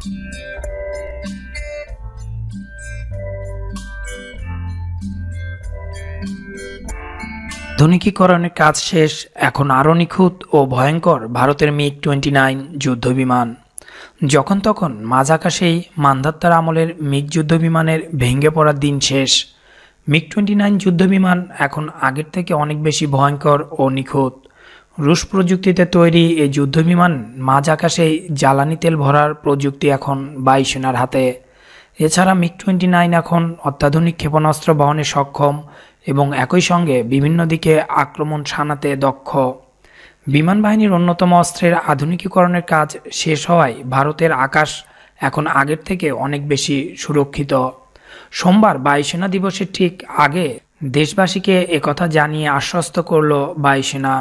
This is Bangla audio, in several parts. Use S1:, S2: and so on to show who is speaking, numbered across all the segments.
S1: ধনিকীকরণের কাজ শেষ এখন আরও নিখুঁত ও ভয়ঙ্কর ভারতের মিগ টোয়েন্টি নাইন যুদ্ধবিমান যখন তখন মাঝাকাশেই মান্ধাত্তার আমলের মিগ যুদ্ধবিমানের ভেঙে পড়ার দিন শেষ মিগ টোয়েন্টি নাইন যুদ্ধবিমান এখন আগের থেকে অনেক বেশি ভয়ঙ্কর ও নিখুঁত রুশ প্রযুক্তিতে তৈরি এই যুদ্ধবিমান মাঝ আকাশে জ্বালানি তেল ভরার প্রযুক্তি এখন বায়ুসেনার হাতে এছাড়া মিগ টোয়েন্টি নাইন এখন অত্যাধুনিক ক্ষেপণাস্ত্র বহনে সক্ষম এবং একই সঙ্গে বিভিন্ন দিকে আক্রমণ সানাতে দক্ষ বিমান বাহিনীর অন্যতম অস্ত্রের আধুনিকীকরণের কাজ শেষ হওয়ায় ভারতের আকাশ এখন আগের থেকে অনেক বেশি সুরক্ষিত সোমবার বায়ুসেনা দিবসের ঠিক আগে দেশবাসীকে একথা জানিয়ে আশ্বস্ত করল বায়ুসেনা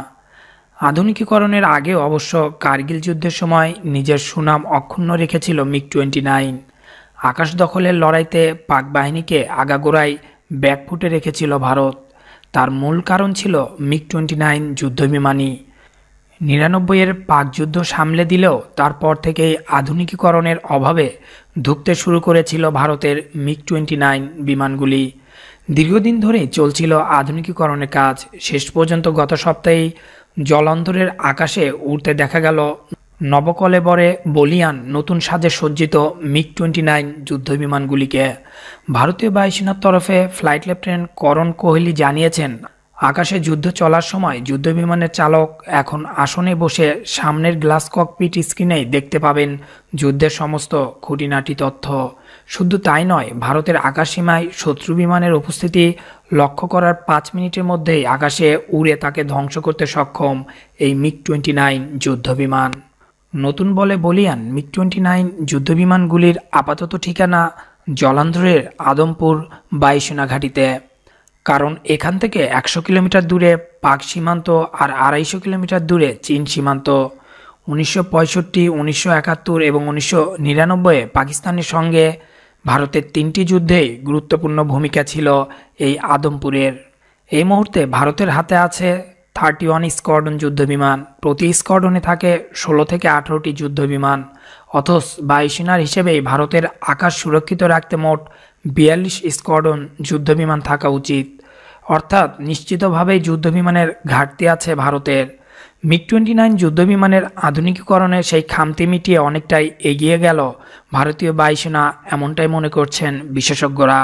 S1: আধুনিকীকরণের আগে অবশ্য কার্গিল যুদ্ধের সময় নিজের সুনাম অক্ষুণ্ণ রেখেছিল মিগ টোয়েন্টি নাইন আকাশ দখলের লড়াইতে পাক বাহিনীকে আগাগোড়ায় ব্যাকফুটে রেখেছিল ভারত তার মূল কারণ ছিল মিগ টোয়েন্টি নাইন যুদ্ধবিমানই নিরানব্বইয়ের পাক যুদ্ধ সামলে দিলেও তারপর থেকেই আধুনিকীকরণের অভাবে ধুকতে শুরু করেছিল ভারতের মিগ টোয়েন্টি নাইন বিমানগুলি দীর্ঘদিন ধরেই চলছিল আধুনিকীকরণের কাজ শেষ পর্যন্ত গত সপ্তাহেই জলান্তরের আকাশে উড়তে দেখা গেল নবকলেবরে বলিয়ান নতুন সাজে সজ্জিত মিগ টোয়েন্টি নাইন যুদ্ধবিমানগুলিকে ভারতীয় বায়ুসেনার তরফে ফ্লাইট লেফটেন্যান্ট করণ কোহলি জানিয়েছেন আকাশে যুদ্ধ চলার সময় যুদ্ধবিমানের চালক এখন আসনে বসে সামনের গ্লাস ককপিট স্ক্রিনেই দেখতে পাবেন যুদ্ধের সমস্ত খুঁটিনাটি তথ্য শুধু তাই নয় ভারতের আকাশসীমায় শত্রু বিমানের উপস্থিতি লক্ষ্য করার পাঁচ মিনিটের মধ্যেই আকাশে উড়ে তাকে ধ্বংস করতে সক্ষম এই মিগ টোয়েন্টি নাইন যুদ্ধবিমান নতুন বলে বলিয়ান মিগ টোয়েন্টি নাইন যুদ্ধবিমানগুলির আপাতত ঠিকানা জলান্ধরের আদমপুর বায়ুসেনা ঘাটিতে কারণ এখান থেকে একশো কিলোমিটার দূরে পাক সীমান্ত আর আড়াইশো কিলোমিটার দূরে চীন সীমান্ত উনিশশো পঁয়ষট্টি উনিশশো একাত্তর এবং উনিশশো নিরানব্বই পাকিস্তানের সঙ্গে ভারতের তিনটি যুদ্ধেই গুরুত্বপূর্ণ ভূমিকা ছিল এই আদমপুরের এই মুহূর্তে ভারতের হাতে আছে থার্টি ওয়ান স্কোয়াডন যুদ্ধবিমান প্রতি স্কোয়াডনে থাকে ষোলো থেকে আঠেরোটি যুদ্ধবিমান অথচ বায়ুসেনার হিসেবেই ভারতের আকাশ সুরক্ষিত রাখতে মোট বিয়াল্লিশ স্কোয়াডন যুদ্ধবিমান থাকা উচিত অর্থাৎ নিশ্চিতভাবেই যুদ্ধবিমানের ঘাটতি আছে ভারতের মিগ টোয়েন্টি নাইন যুদ্ধবিমানের আধুনিকীকরণে সেই খামতি মিটিয়ে অনেকটাই এগিয়ে গেল ভারতীয় বায়ুসেনা এমনটাই মনে করছেন বিশেষজ্ঞরা